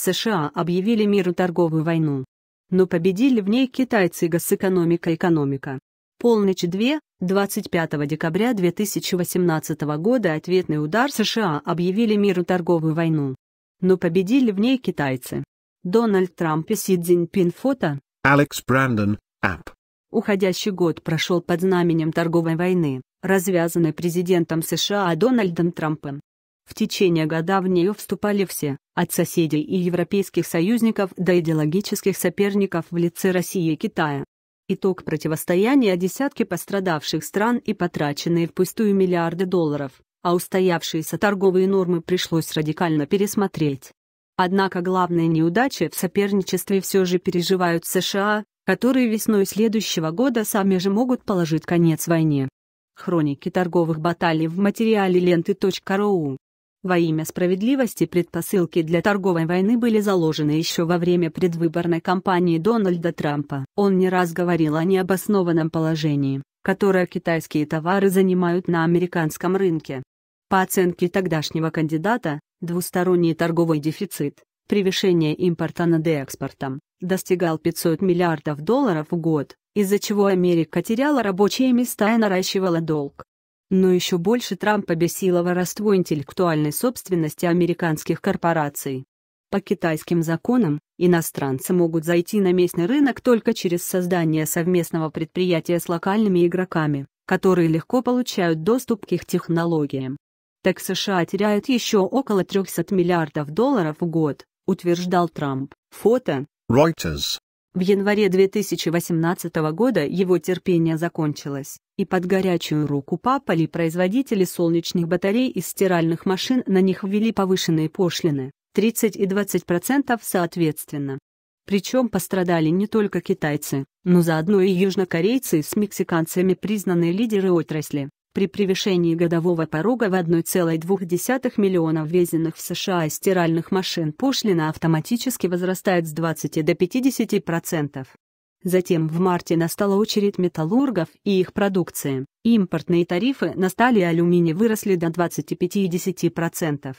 США объявили миру торговую войну. Но победили в ней китайцы и госэкономика, экономика». Полночь 2, 25 декабря 2018 года ответный удар США объявили миру торговую войну. Но победили в ней китайцы. Дональд Трамп и Си Цзиньпин фото. Алекс Брандон, App. Уходящий год прошел под знаменем торговой войны, развязанной президентом США Дональдом Трампом. В течение года в нее вступали все от соседей и европейских союзников до идеологических соперников в лице России и Китая. Итог противостояния – десятки пострадавших стран и потраченные впустую миллиарды долларов, а устоявшиеся торговые нормы пришлось радикально пересмотреть. Однако главные неудачи в соперничестве все же переживают США, которые весной следующего года сами же могут положить конец войне. Хроники торговых баталий в материале ленты.ру во имя справедливости предпосылки для торговой войны были заложены еще во время предвыборной кампании Дональда Трампа. Он не раз говорил о необоснованном положении, которое китайские товары занимают на американском рынке. По оценке тогдашнего кандидата, двусторонний торговый дефицит, превышение импорта над экспортом, достигал 500 миллиардов долларов в год, из-за чего Америка теряла рабочие места и наращивала долг. Но еще больше Трамп бесило воровство интеллектуальной собственности американских корпораций. По китайским законам, иностранцы могут зайти на местный рынок только через создание совместного предприятия с локальными игроками, которые легко получают доступ к их технологиям. Так США теряют еще около 300 миллиардов долларов в год, утверждал Трамп. Фото. Reuters. В январе 2018 года его терпение закончилось, и под горячую руку папали производители солнечных батарей и стиральных машин на них ввели повышенные пошлины, 30 и 20% процентов соответственно. Причем пострадали не только китайцы, но заодно и южнокорейцы с мексиканцами признанные лидеры отрасли. При превышении годового порога в 1,2 миллиона ввезенных в США стиральных машин пошлина автоматически возрастает с 20 до 50%. процентов. Затем в марте настала очередь металлургов и их продукции. Импортные тарифы на стали и алюминий выросли до 25 и 10 процентов.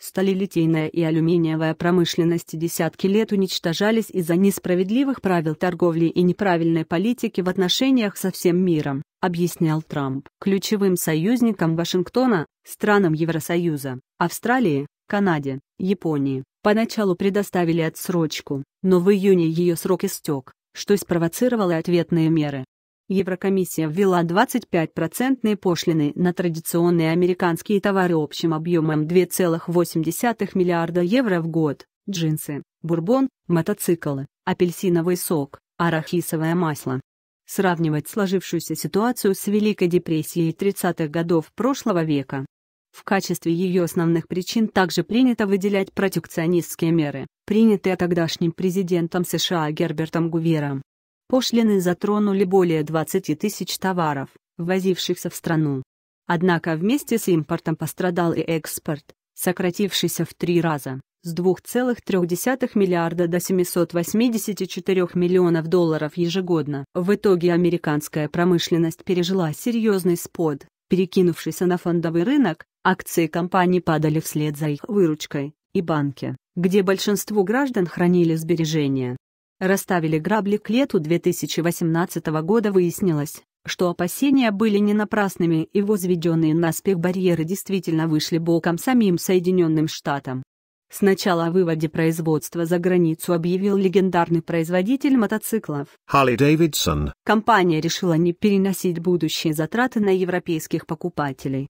Сталелитейная и алюминиевая промышленности десятки лет уничтожались из-за несправедливых правил торговли и неправильной политики в отношениях со всем миром, объяснял Трамп. Ключевым союзником Вашингтона – странам Евросоюза, Австралии, Канаде, Японии. Поначалу предоставили отсрочку, но в июне ее срок истек, что спровоцировало ответные меры. Еврокомиссия ввела 25-процентные пошлины на традиционные американские товары общим объемом 2,8 миллиарда евро в год, джинсы, бурбон, мотоциклы, апельсиновый сок, арахисовое масло. Сравнивать сложившуюся ситуацию с Великой депрессией 30-х годов прошлого века. В качестве ее основных причин также принято выделять протекционистские меры, принятые тогдашним президентом США Гербертом Гувером, Пошлины затронули более 20 тысяч товаров, ввозившихся в страну. Однако вместе с импортом пострадал и экспорт, сократившийся в три раза, с 2,3 миллиарда до 784 миллионов долларов ежегодно. В итоге американская промышленность пережила серьезный спад, перекинувшийся на фондовый рынок, акции компаний падали вслед за их выручкой, и банки, где большинство граждан хранили сбережения, расставили грабли к лету 2018 года, выяснилось, что опасения были не напрасными и возведенные на спех барьеры действительно вышли боком самим Соединенным Штатам. Сначала о выводе производства за границу объявил легендарный производитель мотоциклов. Harley Davidson. Компания решила не переносить будущие затраты на европейских покупателей.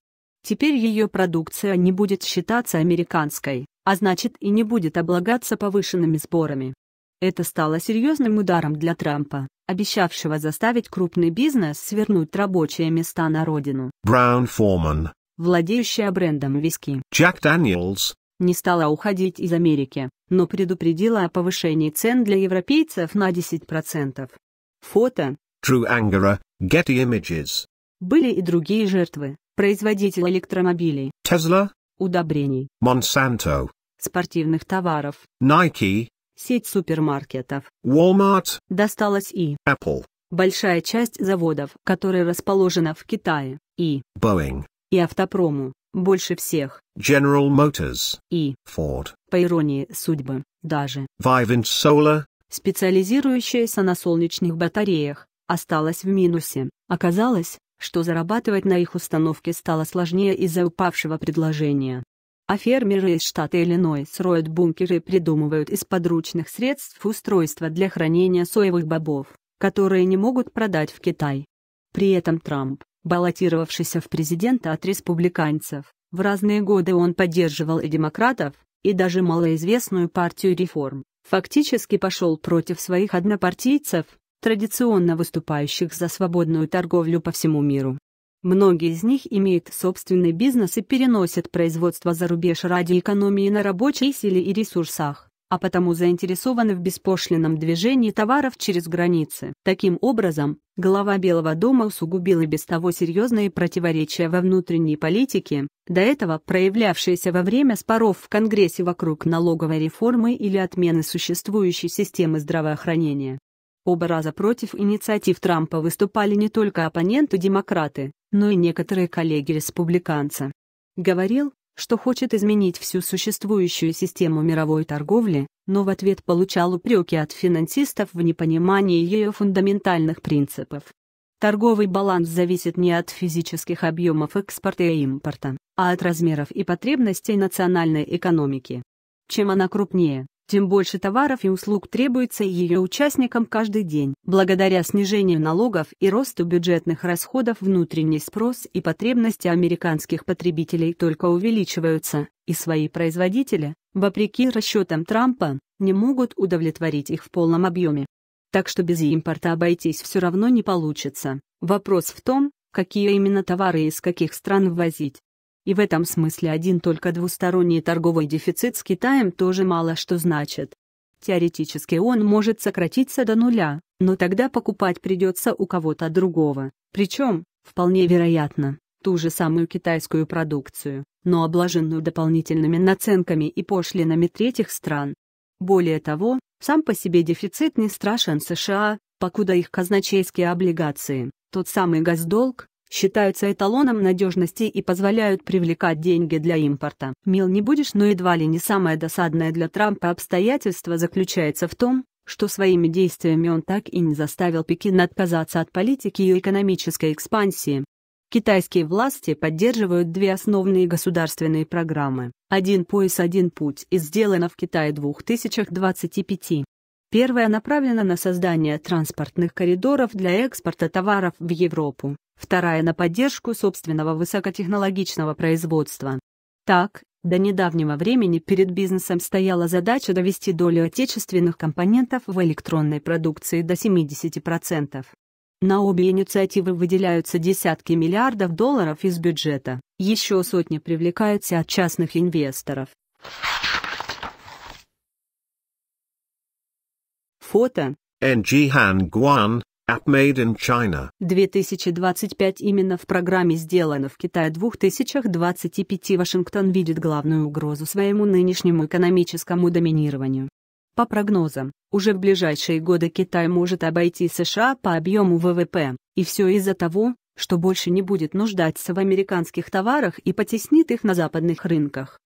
Теперь ее продукция не будет считаться американской, а значит и не будет облагаться повышенными сборами. Это стало серьезным ударом для Трампа, обещавшего заставить крупный бизнес свернуть рабочие места на родину. Браун Форман, владеющая брендом виски, Jack Daniels, не стала уходить из Америки, но предупредила о повышении цен для европейцев на 10%. Фото True Angera, Getty Images. Были и другие жертвы, производитель электромобилей, Tesla, удобрений, Monsanto, спортивных товаров, Nike, сеть супермаркетов Walmart досталась и Apple. Большая часть заводов, которые расположена в Китае, и Boeing, и автопрому, больше всех General Motors и Ford. По иронии судьбы, даже Vivint Solar, специализирующаяся на солнечных батареях, осталась в минусе. Оказалось, что зарабатывать на их установке стало сложнее из-за упавшего предложения а фермеры из штата Иллиной строят бункеры и придумывают из подручных средств устройства для хранения соевых бобов, которые не могут продать в Китай. При этом Трамп, баллотировавшийся в президента от республиканцев, в разные годы он поддерживал и демократов, и даже малоизвестную партию реформ, фактически пошел против своих однопартийцев, традиционно выступающих за свободную торговлю по всему миру. Многие из них имеют собственный бизнес и переносят производство за рубеж ради экономии на рабочей силе и ресурсах, а потому заинтересованы в беспошлином движении товаров через границы. Таким образом, глава Белого дома усугубил и без того серьезные противоречия во внутренней политике, до этого проявлявшиеся во время споров в Конгрессе вокруг налоговой реформы или отмены существующей системы здравоохранения. Оба раза против инициатив Трампа выступали не только оппоненты-демократы, но и некоторые коллеги-республиканцы. Говорил, что хочет изменить всю существующую систему мировой торговли, но в ответ получал упреки от финансистов в непонимании ее фундаментальных принципов. Торговый баланс зависит не от физических объемов экспорта и импорта, а от размеров и потребностей национальной экономики. Чем она крупнее, тем больше товаров и услуг требуется ее участникам каждый день. Благодаря снижению налогов и росту бюджетных расходов внутренний спрос и потребности американских потребителей только увеличиваются, и свои производители, вопреки расчетам Трампа, не могут удовлетворить их в полном объеме. Так что без импорта обойтись все равно не получится. Вопрос в том, какие именно товары и из каких стран ввозить. И в этом смысле один только двусторонний торговый дефицит с Китаем тоже мало что значит. Теоретически он может сократиться до нуля, но тогда покупать придется у кого-то другого. Причем, вполне вероятно, ту же самую китайскую продукцию, но обложенную дополнительными наценками и пошлинами третьих стран. Более того, сам по себе дефицит не страшен США, покуда их казначейские облигации, тот самый госдолг, считаются эталоном надежности и позволяют привлекать деньги для импорта. Мил не будешь, но едва ли не самое досадное для Трампа обстоятельство заключается в том, что своими действиями он так и не заставил Пекин отказаться от политики и экономической экспансии. Китайские власти поддерживают две основные государственные программы «Один пояс, один путь» и «Сделано в Китае 2025». Первая направлена на создание транспортных коридоров для экспорта товаров в Европу, вторая на поддержку собственного высокотехнологичного производства. Так, до недавнего времени перед бизнесом стояла задача довести долю отечественных компонентов в электронной продукции до 70%. На обе инициативы выделяются десятки миллиардов долларов из бюджета, еще сотни привлекаются от частных инвесторов. Фото. NG Han Guan, App Made in China. 2025 именно в программе «Сделано в Китае 2025» Вашингтон видит главную угрозу своему нынешнему экономическому доминированию. По прогнозам, уже в ближайшие годы Китай может обойти США по объему ВВП, и все из-за того, что больше не будет нуждаться в американских товарах и потеснит их на западных рынках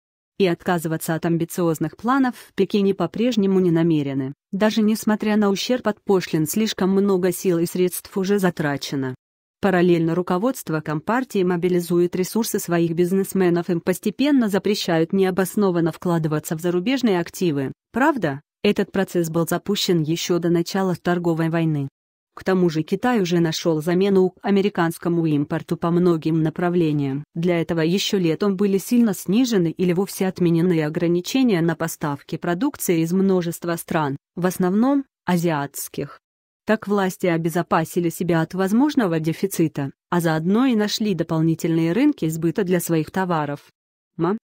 и отказываться от амбициозных планов в Пекине по-прежнему не намерены. Даже несмотря на ущерб от пошлин слишком много сил и средств уже затрачено. Параллельно руководство Компартии мобилизует ресурсы своих бизнесменов, им постепенно запрещают необоснованно вкладываться в зарубежные активы. Правда, этот процесс был запущен еще до начала торговой войны. К тому же Китай уже нашел замену американскому импорту по многим направлениям. Для этого еще летом были сильно снижены или вовсе отменены ограничения на поставки продукции из множества стран, в основном азиатских. Так власти обезопасили себя от возможного дефицита, а заодно и нашли дополнительные рынки сбыта для своих товаров. Ма,